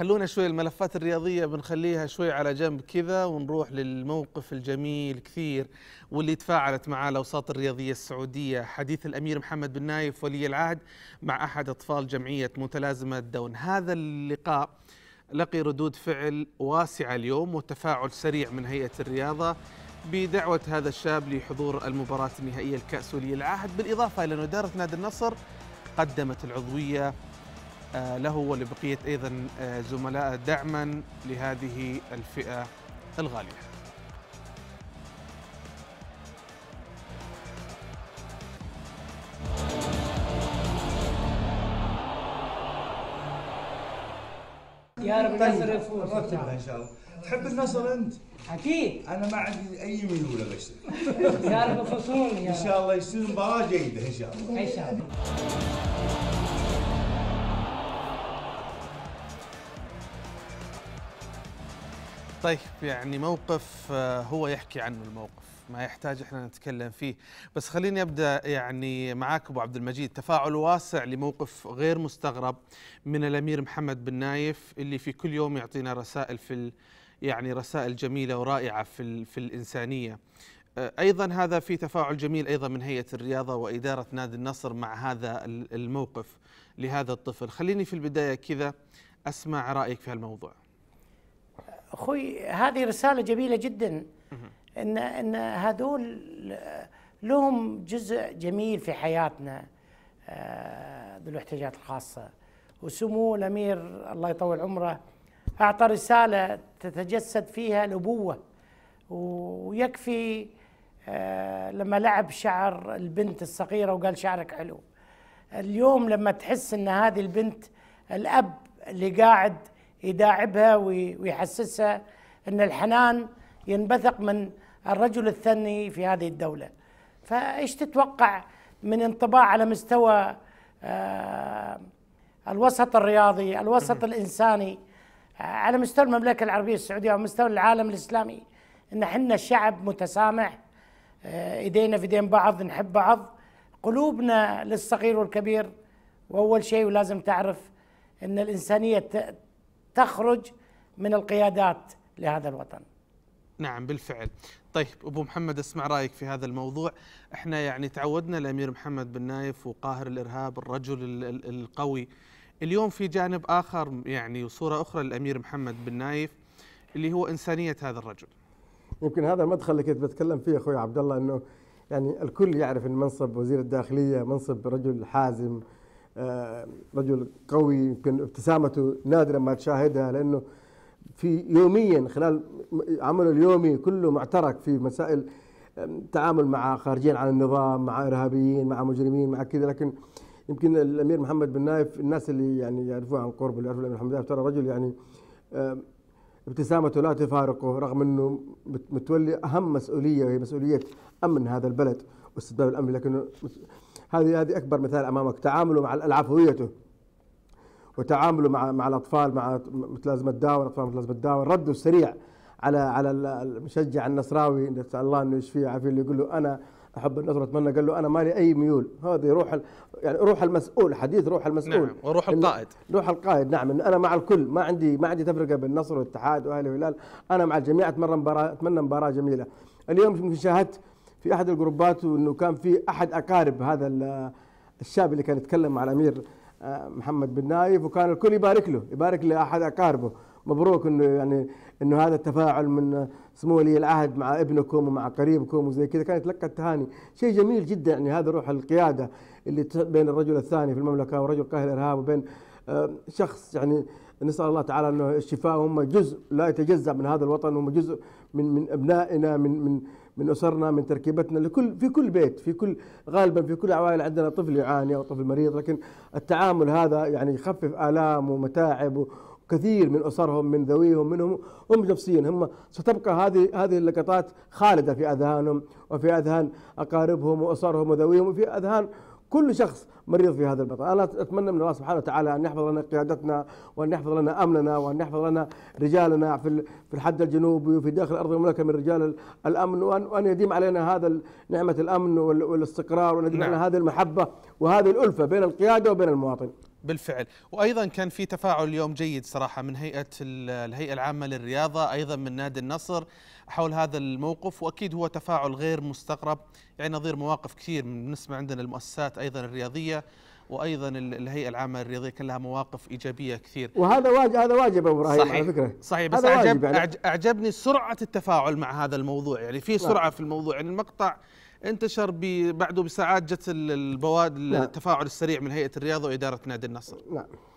خلونا شوي الملفات الرياضية بنخليها شوي على جنب كذا ونروح للموقف الجميل كثير واللي تفاعلت معاه الأوساط الرياضية السعودية حديث الأمير محمد بن نايف ولي العهد مع أحد أطفال جمعية متلازمة دون هذا اللقاء لقي ردود فعل واسعة اليوم وتفاعل سريع من هيئة الرياضة بدعوة هذا الشاب لحضور المباراة النهائية الكأس ولي العهد بالإضافة إلى أن إدارة نادي النصر قدمت العضوية آه، له ولبقية أيضا آه، زملاء دعما لهذه الفئة الغالية يا رب النصر طيب، يفوز ان شاء الله تحب النصر انت؟ اكيد انا ما عندي اي ميول بس يا رب فصول ان شاء الله يصير مباراه جيده ان شاء الله ان شاء الله طيب يعني موقف آه، هو يحكي عنه الموقف ما يحتاج احنا نتكلم فيه بس خليني ابدا يعني معاك ابو عبد المجيد تفاعل واسع لموقف غير مستغرب من الامير محمد بن نايف اللي في كل يوم يعطينا رسائل في يعني رسائل جميله ورائعه في في الانسانيه آه، ايضا هذا في تفاعل جميل ايضا من هيئه الرياضه واداره نادي النصر مع هذا الموقف لهذا الطفل خليني في البدايه كذا اسمع رايك في هالموضوع اخوي هذه رساله جميله جدا ان ان هذول لهم جزء جميل في حياتنا آه، ذو الاحتياجات الخاصه وسمو الامير الله يطول عمره اعطى رساله تتجسد فيها الابوه ويكفي آه، لما لعب شعر البنت الصغيره وقال شعرك حلو اليوم لما تحس ان هذه البنت الاب اللي قاعد يداعبها ويحسسها ان الحنان ينبثق من الرجل الثني في هذه الدوله فايش تتوقع من انطباع على مستوى آه، الوسط الرياضي الوسط الانساني آه، على مستوى المملكه العربيه السعوديه ومستوى العالم الاسلامي ان احنا شعب متسامح آه، ايدينا في ايدين بعض نحب بعض قلوبنا للصغير والكبير واول شيء ولازم تعرف ان الانسانيه تخرج من القيادات لهذا الوطن نعم بالفعل طيب ابو محمد اسمع رايك في هذا الموضوع احنا يعني تعودنا الامير محمد بن نايف وقاهر الارهاب الرجل القوي اليوم في جانب اخر يعني وصوره اخرى للامير محمد بن نايف اللي هو انسانيه هذا الرجل يمكن هذا المدخل اللي كنت بتكلم فيه اخوي عبد الله انه يعني الكل يعرف ان منصب وزير الداخليه منصب رجل حازم آه، رجل قوي يمكن ابتسامته نادرا ما تشاهدها لانه في يوميا خلال عمله اليومي كله معترك في مسائل تعامل مع خارجين عن النظام مع ارهابيين مع مجرمين مع كذا لكن يمكن الامير محمد بن نايف الناس اللي يعني يعرفوه عن قرب اللي يعرفوا الامير محمد بن نايف ترى رجل يعني ابتسامته لا تفارقه رغم انه متولي اهم مسؤوليه وهي مسؤوليه امن هذا البلد واستبدال الامن لكنه هذه هذه اكبر مثال امامك تعامله مع الالعاب هويته وتعامله مع مع الاطفال مع متلازمه داون اطفال متلازمه داون رده السريع على على المشجع النصراوي نسال الله انه يشفيه ويعافيه اللي يقول له انا احب النصر اتمنى قال له انا مالي اي ميول هذه روح يعني روح المسؤول حديث روح المسؤول نعم وروح القائد روح القائد نعم إن انا مع الكل ما عندي ما عندي تفرقه بين النصر والاتحاد واهلي والهلال انا مع الجميع اتمنى مباراه اتمنى مباراه جميله اليوم شاهدت في احد الجروبات انه كان في احد اقارب هذا الشاب اللي كان يتكلم مع الامير آه، محمد بن نايف وكان الكل يبارك له يبارك لاحد اقاربه مبروك انه يعني انه هذا التفاعل من سمو ولي العهد مع ابنكم ومع قريبكم وزي كذا كان يتلقى التهاني شيء جميل جدا يعني هذا روح القياده اللي بين الرجل الثاني في المملكه ورجل قاهر الارهاب وبين آه، شخص يعني نسال الله تعالى انه الشفاء هم جزء لا يتجزا من هذا الوطن هم جزء من من ابنائنا من من من اسرنا من تركيبتنا لكل في كل بيت في كل غالبا في كل عوائل عندنا طفل يعاني او طفل مريض لكن التعامل هذا يعني يخفف الام ومتاعب كثير من اسرهم من ذويهم منهم هم نفسيا هم ستبقى هذه هذه اللقطات خالده في اذهانهم وفي اذهان اقاربهم واسرهم وذويهم وفي اذهان كل شخص مريض في هذا البطن أنا أتمنى من الله سبحانه وتعالى أن يحفظ لنا قيادتنا وأن يحفظ لنا أمننا وأن يحفظ لنا رجالنا في في الحد الجنوبي وفي داخل أرض المملكة من رجال الأمن وأن يديم علينا هذا نعمة الأمن والاستقرار وأن يديم نعم. علينا هذه المحبة وهذه الألفة بين القيادة وبين المواطن بالفعل وايضا كان في تفاعل اليوم جيد صراحه من هيئه الهيئه العامه للرياضه ايضا من نادي النصر حول هذا الموقف واكيد هو تفاعل غير مستغرب يعني نظير مواقف كثير بالنسبه عندنا المؤسسات ايضا الرياضيه وايضا الهيئه العامه للرياضيه كان لها مواقف ايجابيه كثير وهذا واجب هذا واجب ابو ابراهيم على فكره صحيح بس أعجب يعني. اعجبني سرعه التفاعل مع هذا الموضوع يعني في نعم. سرعه في الموضوع يعني المقطع انتشر بعده بساعات جت البواد نعم. التفاعل السريع من هيئه الرياضه واداره نادي النصر نعم